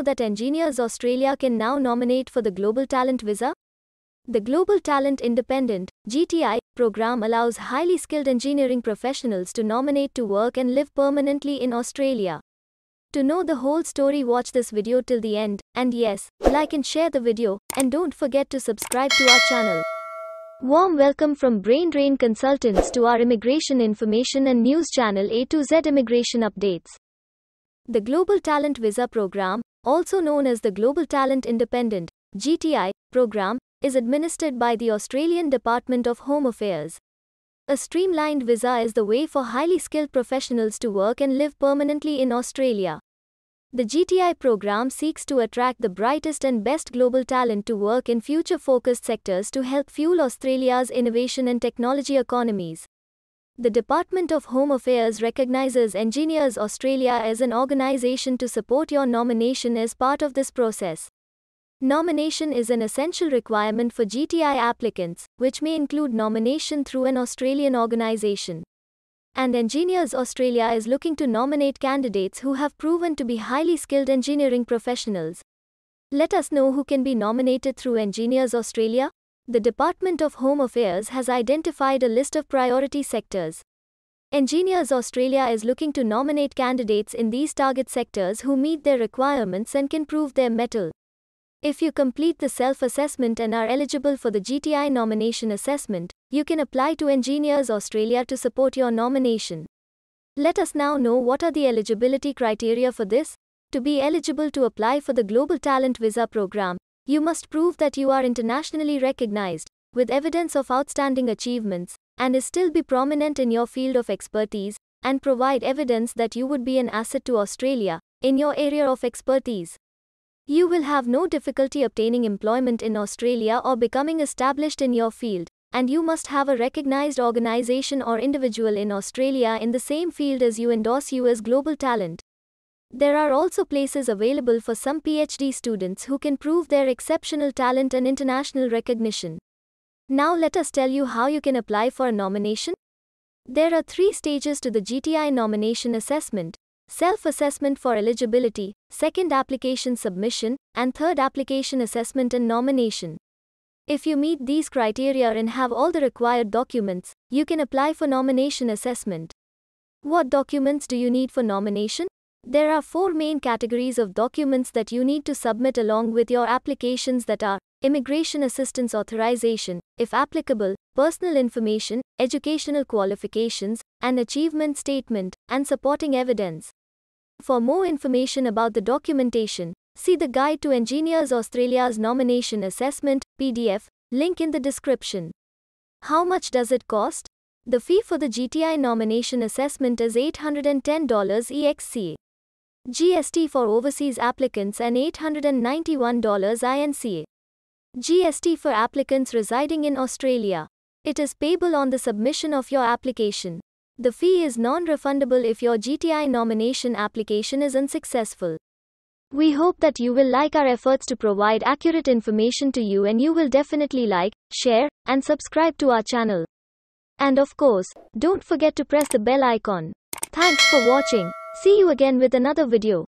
know that Engineers Australia can now nominate for the Global Talent Visa? The Global Talent Independent GTI program allows highly skilled engineering professionals to nominate to work and live permanently in Australia. To know the whole story, watch this video till the end. And yes, like and share the video, and don't forget to subscribe to our channel. Warm welcome from Brain Drain Consultants to our immigration information and news channel A to Z Immigration Updates. The Global Talent Visa Program also known as the Global Talent Independent GTI program, is administered by the Australian Department of Home Affairs. A streamlined visa is the way for highly skilled professionals to work and live permanently in Australia. The GTI program seeks to attract the brightest and best global talent to work in future focused sectors to help fuel Australia's innovation and technology economies. The Department of Home Affairs recognizes Engineers Australia as an organisation to support your nomination as part of this process. Nomination is an essential requirement for GTI applicants, which may include nomination through an Australian organisation. And Engineers Australia is looking to nominate candidates who have proven to be highly skilled engineering professionals. Let us know who can be nominated through Engineers Australia the Department of Home Affairs has identified a list of priority sectors. Engineers Australia is looking to nominate candidates in these target sectors who meet their requirements and can prove their mettle. If you complete the self assessment and are eligible for the GTI nomination assessment, you can apply to Engineers Australia to support your nomination. Let us now know what are the eligibility criteria for this. To be eligible to apply for the Global Talent Visa program, you must prove that you are internationally recognized, with evidence of outstanding achievements, and is still be prominent in your field of expertise, and provide evidence that you would be an asset to Australia, in your area of expertise. You will have no difficulty obtaining employment in Australia or becoming established in your field, and you must have a recognized organization or individual in Australia in the same field as you endorse you as global talent. There are also places available for some PhD students who can prove their exceptional talent and international recognition. Now let us tell you how you can apply for a nomination. There are three stages to the GTI nomination assessment. Self-assessment for eligibility, second application submission, and third application assessment and nomination. If you meet these criteria and have all the required documents, you can apply for nomination assessment. What documents do you need for nomination? There are four main categories of documents that you need to submit along with your applications that are immigration assistance authorization, if applicable, personal information, educational qualifications, an achievement statement, and supporting evidence. For more information about the documentation, see the Guide to Engineers Australia's Nomination Assessment PDF link in the description. How much does it cost? The fee for the GTI nomination assessment is $810 EXC. GST for overseas applicants and $891 INCA. GST for applicants residing in Australia. It is payable on the submission of your application. The fee is non refundable if your GTI nomination application is unsuccessful. We hope that you will like our efforts to provide accurate information to you and you will definitely like, share, and subscribe to our channel. And of course, don't forget to press the bell icon. Thanks for watching. See you again with another video.